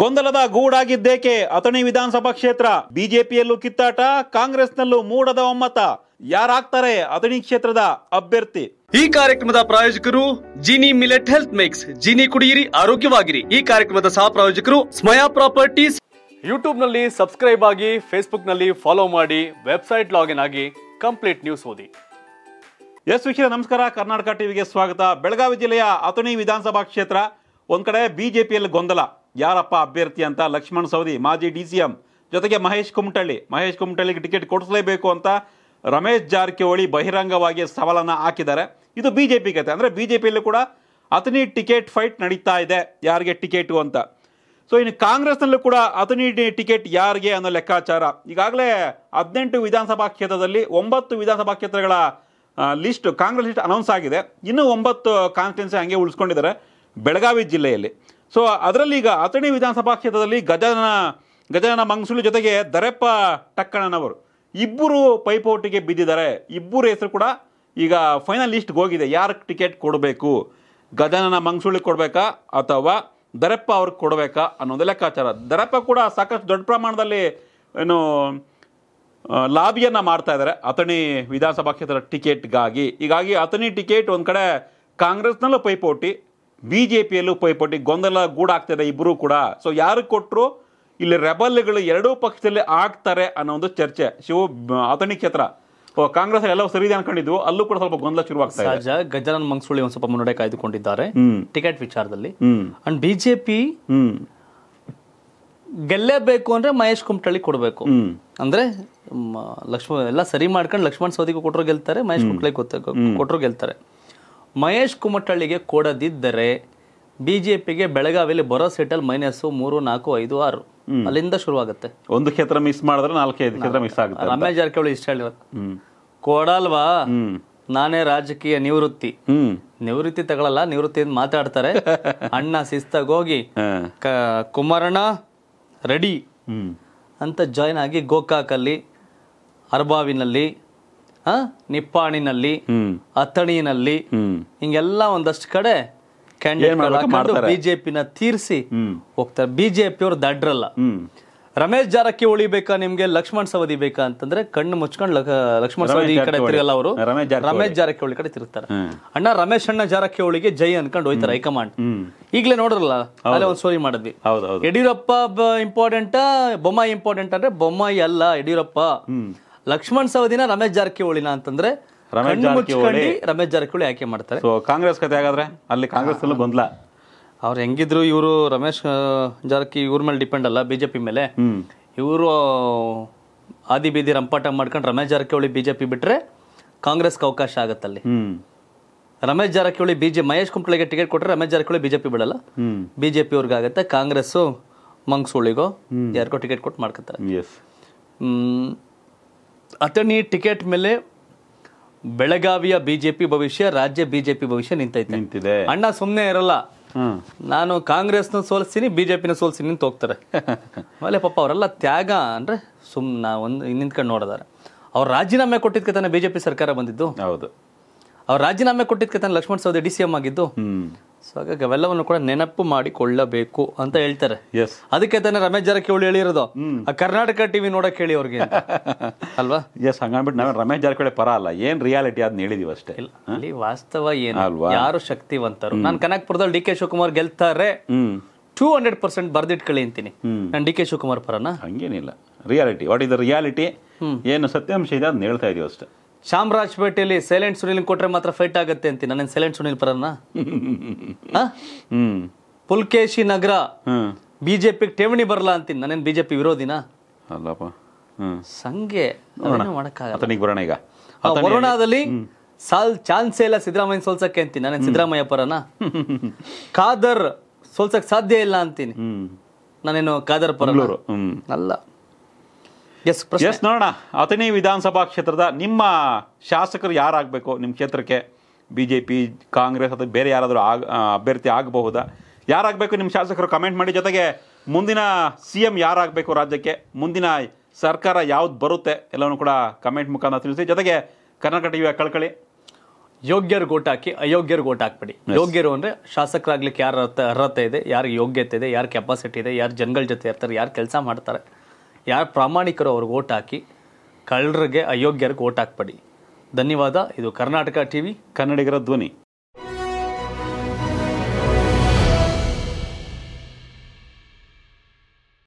ಗೊಂದಲದ ಗೂಡಾಗಿದ್ದೇಕೆ ಅಥಣಿ ವಿಧಾನಸಭಾ ಕ್ಷೇತ್ರ ಬಿಜೆಪಿಯಲ್ಲೂ ಕಿತ್ತಾಟ ಕಾಂಗ್ರೆಸ್ನಲ್ಲೂ ಮೂಡದ ಒಮ್ಮತ ಯಾರಾಗ್ತಾರೆ ಅಥಣಿ ಕ್ಷೇತ್ರದ ಅಭ್ಯರ್ಥಿ ಈ ಕಾರ್ಯಕ್ರಮದ ಪ್ರಾಯೋಜಕರು Jini millet health mix Jini ಕುಡಿಯಿರಿ ಆರೋಗ್ಯವಾಗಿರಿ ಈ ಕಾರ್ಯಕ್ರಮದ ಸಹ ಪ್ರಾಯೋಜಕರು ಸ್ಮಯಾ ಪ್ರಾಪರ್ಟೀಸ್ ಯೂಟ್ಯೂಬ್ ನಲ್ಲಿ ಸಬ್ಸ್ಕ್ರೈಬ್ ಆಗಿ ಫೇಸ್ಬುಕ್ ನಲ್ಲಿ ಫಾಲೋ ಮಾಡಿ ವೆಬ್ಸೈಟ್ ಲಾಗಿನ್ ಆಗಿ ಕಂಪ್ಲೀಟ್ ನ್ಯೂಸ್ ಓದಿ ಎಸ್ ವಿಷಯ ನಮಸ್ಕಾರ ಕರ್ನಾಟಕ ಟಿವಿಗೆ ಸ್ವಾಗತ ಬೆಳಗಾವಿ ಜಿಲ್ಲೆಯ ಅಥಣಿ ವಿಧಾನಸಭಾ ಕ್ಷೇತ್ರ ಒಂದ್ ಕಡೆ ಬಿಜೆಪಿಯಲ್ಲಿ ಗೊಂದಲ ಯಾರಪ್ಪ ಅಭ್ಯರ್ಥಿ ಅಂತ ಲಕ್ಷ್ಮಣ್ ಸವದಿ ಮಾಜಿ ಡಿ ಸಿ ಎಂ ಜೊತೆಗೆ ಮಹೇಶ್ ಕುಮಟಳ್ಳಿ ಮಹೇಶ್ ಕುಮಟಳ್ಳಿಗೆ ಟಿಕೆಟ್ ಕೊಡಿಸಲೇಬೇಕು ಅಂತ ರಮೇಶ್ ಜಾರಕಿಹೊಳಿ ಬಹಿರಂಗವಾಗಿ ಸವಾಲನ್ನು ಹಾಕಿದ್ದಾರೆ ಇದು ಬಿ ಜೆ ಪಿ ಕತೆ ಅಂದರೆ ಬಿ ಜೆ ಪಿಯಲ್ಲೂ ಕೂಡ ಅತನಿ ಟಿಕೆಟ್ ಫೈಟ್ ನಡೀತಾ ಇದೆ ಯಾರಿಗೆ ಟಿಕೆಟು ಅಂತ ಸೊ ಇನ್ನು ಕಾಂಗ್ರೆಸ್ನಲ್ಲೂ ಕೂಡ ಅತನಿ ಟಿಕೆಟ್ ಯಾರಿಗೆ ಅನ್ನೋ ಲೆಕ್ಕಾಚಾರ ಈಗಾಗಲೇ ಹದಿನೆಂಟು ವಿಧಾನಸಭಾ ಕ್ಷೇತ್ರದಲ್ಲಿ ಒಂಬತ್ತು ವಿಧಾನಸಭಾ ಕ್ಷೇತ್ರಗಳ ಲಿಸ್ಟ್ ಕಾಂಗ್ರೆಸ್ ಲಿಸ್ಟ್ ಅನೌನ್ಸ್ ಆಗಿದೆ ಇನ್ನೂ ಒಂಬತ್ತು ಕಾನ್ಸ್ಟಿಟ್ಯೂನ್ಸಿ ಹಂಗೆ ಉಳಿಸ್ಕೊಂಡಿದ್ದಾರೆ ಬೆಳಗಾವಿ ಜಿಲ್ಲೆಯಲ್ಲಿ ಸೊ ಅದರಲ್ಲಿ ಈಗ ಅಥಣಿ ವಿಧಾನಸಭಾ ಕ್ಷೇತ್ರದಲ್ಲಿ ಗಜಾನನ ಗಜಾನನ ಮಂಗ್ಸುಳಿ ಜೊತೆಗೆ ದರೆಪ್ಪ ಟಕ್ಕಣನವರು ಇಬ್ಬರು ಪೈಪೋಟಿಗೆ ಬಿದ್ದಿದ್ದಾರೆ ಇಬ್ಬರು ಹೆಸರು ಕೂಡ ಈಗ ಫೈನಲ್ ಲಿಸ್ಟ್ಗೆ ಹೋಗಿದೆ ಯಾರು ಟಿಕೆಟ್ ಕೊಡಬೇಕು ಗಜಾನನ ಮಂಗ್ಸೂಳಿಗೆ ಕೊಡಬೇಕಾ ಅಥವಾ ದರೆಪ್ಪ ಅವ್ರಿಗೆ ಕೊಡಬೇಕಾ ಅನ್ನೋದು ಲೆಕ್ಕಾಚಾರ ದರೆಪ್ಪ ಕೂಡ ಸಾಕಷ್ಟು ದೊಡ್ಡ ಪ್ರಮಾಣದಲ್ಲಿ ಏನು ಲಾಬಿಯನ್ನು ಮಾಡ್ತಾ ಇದ್ದಾರೆ ಅಥಣಿ ವಿಧಾನಸಭಾ ಕ್ಷೇತ್ರದ ಟಿಕೆಟ್ಗಾಗಿ ಹೀಗಾಗಿ ಅಥಣಿ ಟಿಕೆಟ್ ಒಂದು ಕಡೆ ಕಾಂಗ್ರೆಸ್ನಲ್ಲೂ ಪೈಪೋಟಿ ಬಿ ಜೆ ಪಿಯಲ್ಲೂ ಪೈಪೋಟಿ ಗೊಂದಲ ಗೂಡಾಗ್ತಿದೆ ಇಬ್ಬರೂ ಕೂಡ ಸೊ ಯಾರು ಕೊಟ್ಟರು ಇಲ್ಲಿ ರೆಬಲ್ಗಳು ಎರಡೂ ಪಕ್ಷದಲ್ಲಿ ಆಗ್ತಾರೆ ಅನ್ನೋ ಒಂದು ಚರ್ಚೆ ಶಿವ ಅಥಣಿ ಕ್ಷೇತ್ರ ಕಾಂಗ್ರೆಸ್ ಎಲ್ಲ ಇದೆ ಅನ್ಕೊಂಡಿದ್ವು ಅಲ್ಲೂ ಕೂಡ ಸ್ವಲ್ಪ ಗೊಂದಲ ಶುರುವಾಗ್ತದೆ ಸಹಜ ಗಜಾನನ್ ಮಂಗಸುಳಿ ಒಂದ್ ಸ್ವಲ್ಪ ಮುನ್ನಡೆ ಕಾಯ್ದುಕೊಂಡಿದ್ದಾರೆ ಟಿಕೆಟ್ ವಿಚಾರದಲ್ಲಿ ಅಂಡ್ ಬಿಜೆಪಿ ಗೆಲ್ಲೇಬೇಕು ಅಂದ್ರೆ ಮಹೇಶ್ ಕುಮಟಳ್ಳಿ ಕೊಡಬೇಕು ಅಂದ್ರೆ ಲಕ್ಷ್ಮಣ ಎಲ್ಲ ಸರಿ ಮಾಡ್ಕೊಂಡು ಲಕ್ಷ್ಮಣ್ ಸೋದಿಗೂ ಕೊಟ್ಟರು ಗೆಲ್ತಾರೆ ಮಹೇಶ್ ಕುಮಟಳ್ಳಿ ಕೊಟ್ಟರು ಗೆಲ್ತಾರೆ ಮಹೇಶ್ ಕುಮಟಳ್ಳಿಗೆ ಕೊಡದಿದ್ದರೆ ಬಿ ಜೆ ಪಿಗೆ ಬೆಳಗಾವಿಲಿ ಬರೋ ಸೀಟಲ್ಲಿ ಮೈನಸ್ ಮೂರು ನಾಲ್ಕು ಐದು ಆರು ಅಲ್ಲಿಂದ ಶುರುವಾಗುತ್ತೆ ಒಂದು ಕ್ಷೇತ್ರ ಮಿಸ್ ಮಾಡಿದ್ರೆ ನಾಲ್ಕೈದು ಕ್ಷೇತ್ರ ಮಿಸ್ ಆಗುತ್ತೆ ರಮೇಶ್ ಜಾರಕಿಹೊಳಿ ಇಷ್ಟ ಹೇಳಿ ಕೊಡಲ್ವಾ ನಾನೇ ರಾಜಕೀಯ ನಿವೃತ್ತಿ ನಿವೃತ್ತಿ ತಗೊಳಲ್ಲ ನಿವೃತ್ತಿ ಮಾತಾಡ್ತಾರೆ ಅಣ್ಣ ಶಿಸ್ತಾಗೋಗಿ ಕುಮಾರಣ್ಣ ರೆಡಿ ಅಂತ ಜಾಯ್ನ್ ಆಗಿ ಗೋಕಾಕಲ್ಲಿ ಅರ್ಬಾವಿನಲ್ಲಿ ನಿಪ್ಪಾಣಿನಲ್ಲಿ ಅಥಣಿನಲ್ಲಿ ಹಿಂಗೆಲ್ಲ ಒಂದಷ್ಟು ಕಡೆ ಕ್ಯಾಂಡಿಡೇಟ್ ಬಿಜೆಪಿನ ತೀರಿಸಿ ಹೋಗ್ತಾರೆ ಬಿಜೆಪಿ ಅವ್ರು ದಡ್ರಲ್ಲ ರಮೇಶ್ ಜಾರಕಿಹೊಳಿ ಬೇಕಾ ನಿಮ್ಗೆ ಲಕ್ಷ್ಮಣ್ ಸವದಿ ಬೇಕಾ ಅಂತಂದ್ರೆ ಕಣ್ಣು ಮುಚ್ಕೊಂಡು ಲಕ್ಷ್ಮಣ್ ಸವದಿ ಈ ಕಡೆ ತಿರುಗಲ್ಲ ಅವರು ರಮೇಶ್ ಜಾರಕಿಹೊಳಿ ಕಡೆ ತಿರುತ್ತಾರೆ ಅಣ್ಣ ರಮೇಶ್ ಅಣ್ಣ ಜಾರಕಿಹೊಳಿಗೆ ಜೈ ಅನ್ಕೊಂಡು ಹೋಯ್ತಾರೆ ಹೈಕಮಾಂಡ್ ಈಗ್ಲೇ ನೋಡ್ರಲ್ಲ ಅಲ್ಲೇ ಒಂದ್ ಸೋರಿ ಮಾಡಿದ್ವಿ ಯಡಿಯೂರಪ್ಪ ಇಂಪಾರ್ಟೆಂಟ್ ಬೊಮ್ಮಾಯಿ ಇಂಪಾರ್ಟೆಂಟ್ ಅಂದ್ರೆ ಬೊಮ್ಮಾಯಿ ಅಲ್ಲ ಯಡಿಯೂರಪ್ಪ ಲಕ್ಷ್ಮಣ್ ಸವದಿನ ರಮೇಶ್ ಜಾರಕಿಹೊಳಿನ ಅಂತಂದ್ರೆ ರಮೇಶ್ ಜಾರಕಿಹೊಳಿ ರಮೇಶ್ ಜಾರಕಿಹೊಳಿ ಆಯ್ಕೆ ಮಾಡ್ತಾರೆ ಕಾಂಗ್ರೆಸ್ ಕತೆ ಹಾಗಾದ್ರೆ ಅಲ್ಲಿ ಕಾಂಗ್ರೆಸ್ ಅಲ್ಲೂ ಬಂದ್ಲ ಅವ್ರು ಹೆಂಗಿದ್ರು ಇವರು ರಮೇಶ್ ಜಾರಕಿ ಇವ್ರ ಮೇಲೆ ಡಿಪೆಂಡ್ ಅಲ್ಲ ಬಿಜೆಪಿ ಮೇಲೆ ಇವರು ಆದಿ ಬೀದಿ ರಂಪಾಟ ಮಾಡ್ಕೊಂಡು ರಮೇಶ್ ಜಾರಕಿಹೊಳಿ ಬಿಜೆಪಿ ಬಿಟ್ರೆ ಕಾಂಗ್ರೆಸ್ಗೆ ಅವಕಾಶ ಆಗತ್ತಲ್ಲಿ ರಮೇಶ್ ಜಾರಕಿಹೊಳಿ ಬಿಜೆ ಮಹೇಶ್ ಕುಂಕ್ಳಿಗೆ ಟಿಕೆಟ್ ಕೊಟ್ಟರೆ ರಮೇಶ್ ಜಾರಕಿಹೊಳಿ ಬಿಜೆಪಿ ಬಿಡಲ್ಲ ಬಿಜೆಪಿ ಅವ್ರಿಗಾಗತ್ತೆ ಕಾಂಗ್ರೆಸ್ ಮಂಗ್ಸುಳಿಗೋ ಯಾರಿಗೋ ಟಿಕೆಟ್ ಕೊಟ್ಟು ಮಾಡ್ಕೊತಾರೆ ಅಥಣಿ ಟಿಕೆಟ್ ಮೇಲೆ ಬೆಳಗಾವಿಯ ಬಿಜೆಪಿ ಭವಿಷ್ಯ ರಾಜ್ಯ ಬಿಜೆಪಿ ಭವಿಷ್ಯ ನಿಂತೈತೆ ನಿಂತಿದೆ ಅಣ್ಣ ಸುಮ್ಮನೆ ಇರಲ್ಲ ನಾನು ಕಾಂಗ್ರೆಸ್ನ ಸೋಲಿಸ್ತೀನಿ ಬಿಜೆಪಿನ ಸೋಲಿಸ್ತೀನಿ ಅಂತ ಹೋಗ್ತಾರೆ ಆಮೇಲೆ ಪಾಪ ಅವರೆಲ್ಲ ತ್ಯಾಗ ಅಂದರೆ ಸುಮ್ಮನೆ ಒಂದು ನಿಂತ್ಕೊಂಡು ನೋಡಿದಾರೆ ಅವ್ರು ರಾಜೀನಾಮೆ ಕೊಟ್ಟಿದ್ಕೆ ತಾನೇ ಬಿಜೆಪಿ ಸರ್ಕಾರ ಬಂದಿದ್ದು ಹೌದು ಅವ್ರು ರಾಜೀನಾಮೆ ಕೊಟ್ಟಿದ್ಕೆ ತಾನೇ Laxman Savadi D C M ಆಗಿದ್ದು ಸೊ ಹಾಗಾಗಿ ಅವೆಲ್ಲವನ್ನು ಕೂಡ ನೆನಪು ಮಾಡಿಕೊಳ್ಳಬೇಕು ಅಂತ ಹೇಳ್ತಾರೆ ಎಸ್ ಅದಕ್ಕೆ ತಾನೆ ರಮೇಶ್ ಜಾರಕಿಹೊಳಿ ಹೇಳಿರೋದು ಆ ಕರ್ನಾಟಕ ಟಿವಿ ನೋಡಕ್ಕೆ ಹೇಳಿ ಅವ್ರಿಗೆ ಅಲ್ವಾ ಎಸ್ ಹಂಗಾಗ್ಬಿಟ್ಟು ನಾವು ರಮೇಶ್ ಜಾರಕಿಹೊಳಿ ಪರ ಅಲ್ಲ ಏನ್ ರಿಯಾಲಿಟಿ ಅದನ್ನ ಹೇಳಿದೀವಿ ಅಷ್ಟೇ ಅಲ್ಲಿ ವಾಸ್ತವ ಏನು ಅಲ್ವಾ ಯಾರು ಶಕ್ತಿವಂತರು ನಾನು ಕನಕಪುರದಲ್ಲಿ ಡಿ ಕೆ ಶಿವಕುಮಾರ್ ಗೆಲ್ತಾರೆ ಟೂ ಹಂಡ್ರೆಡ್ ಪರ್ಸೆಂಟ್ ಬರ್ದಿಟ್ಕೊಳ್ಳಿ ಅಂತೀನಿ ನಾನು ಡಿ ಕೆ ಶಿವಕುಮಾರ್ ಪರನ ಹಂಗೇನಿಲ್ಲ ರಿಯಾಲಿಟಿ ವಾಟ್ ಇಸ್ ರಿಯಾಲಿಟಿ ಏನು ಸತ್ಯಾಂಶ ಇದೆ ಅದನ್ನ ಹೇಳ್ತಾ ಇದೀವಿ ಅಷ್ಟೇ ಶಾಮರಾಜಪೇಟೆಯಲ್ಲಿ ಸೈಲೆಂಟ್ ಸುನಿಲ್ ಕೊಟ್ರೆ ಮಾತ್ರ ಫೈಟ್ ಆಗುತ್ತೆ ಅಂತ ನನ್ನ ಸೈಲೆಂಟ್ ಸುನೀಲ್ ಪರನ ಪುಲ್ಕೇಶಿ ನಗರ ಬಿಜೆಪಿ ಠೇವಣಿ ಬರಲ್ಲ ಅಂತೀನಿ ನಾನೇನು ಬಿಜೆಪಿ ವಿರೋಧಿನ ಅಲ್ಲಪ್ಪ ಸಂಘೆ ಮಾಡೋಕ್ಕಾಗಲ್ಲ ಬರೋಣ ಈಗ ವರುಣಾದಲ್ಲಿ ಸಾಲ್ ಚಾನ್ಸೇ ಇಲ್ಲ ಸಿದ್ದರಾಮಯ್ಯ ಸೋಲ್ಸಕ್ಕೆ ಅಂತೀನಿ ನಾನೇನು ಸಿದ್ದರಾಮಯ್ಯ ಪರನ ಖಾದರ್ ಸೋಲ್ಸಕ್ಕೆ ಸಾಧ್ಯ ಇಲ್ಲ ಅಂತೀನಿ ನಾನೇನು ಖಾದರ್ ಪರ ಅಲ್ಲ ಎಸ್ ಎಸ್ ನೋಡೋಣ ಅಥಣಿ ವಿಧಾನಸಭಾ ಕ್ಷೇತ್ರದ ನಿಮ್ಮ ಶಾಸಕರು ಯಾರಾಗಬೇಕು ನಿಮ್ಮ ಕ್ಷೇತ್ರಕ್ಕೆ ಬಿ ಜೆ ಪಿ ಕಾಂಗ್ರೆಸ್ ಅಥವಾ ಬೇರೆ ಯಾರಾದರೂ ಆಗ ಅಭ್ಯರ್ಥಿ ಆಗಬಹುದಾ ಯಾರಾಗಬೇಕು ನಿಮ್ಮ ಶಾಸಕರು ಕಮೆಂಟ್ ಮಾಡಿ ಜೊತೆಗೆ ಮುಂದಿನ ಸಿ ಎಂ ಯಾರಾಗಬೇಕು ರಾಜ್ಯಕ್ಕೆ ಮುಂದಿನ ಸರ್ಕಾರ ಯಾವ್ದು ಬರುತ್ತೆ ಎಲ್ಲವನ್ನು ಕೂಡ ಕಮೆಂಟ್ ಮುಖಾಂತರ ತಿಳಿಸಿ ಜೊತೆಗೆ ಕರ್ನಾಟಕ ಟಿವಿಯ ಕಳ್ಕಳಿ ಯೋಗ್ಯರು ಗೋಟ್ ಹಾಕಿ ಅಯೋಗ್ಯರು ಗೋಟ್ ಹಾಕ್ಬೇಡಿ ಯೋಗ್ಯರು ಅಂದರೆ ಶಾಸಕರಾಗ್ಲಿಕ್ಕೆ ಯಾರ ಅರ್ಹತೆ ಇದೆ ಯಾರಿಗೆ ಯೋಗ್ಯತೆ ಇದೆ ಯಾರು ಕೆಪಾಸಿಟಿ ಇದೆ ಯಾರು ಜನಗಳ ಜೊತೆ ಇರ್ತಾರೆ ಯಾರು ಕೆಲಸ ಮಾಡ್ತಾರೆ ಯಾರು ಪ್ರಾಮಾಣಿಕರು ಅವ್ರಿಗೆ ಓಟ್ ಹಾಕಿ ಕಳ್ಳರಿಗೆ ಅಯೋಗ್ಯರಿಗೆ ಓಟ್ ಹಾಕ್ಬೇಡಿ ಧನ್ಯವಾದ ಇದು ಕರ್ನಾಟಕ ಟಿ ವಿ ಕನ್ನಡಿಗರ ಧ್ವನಿ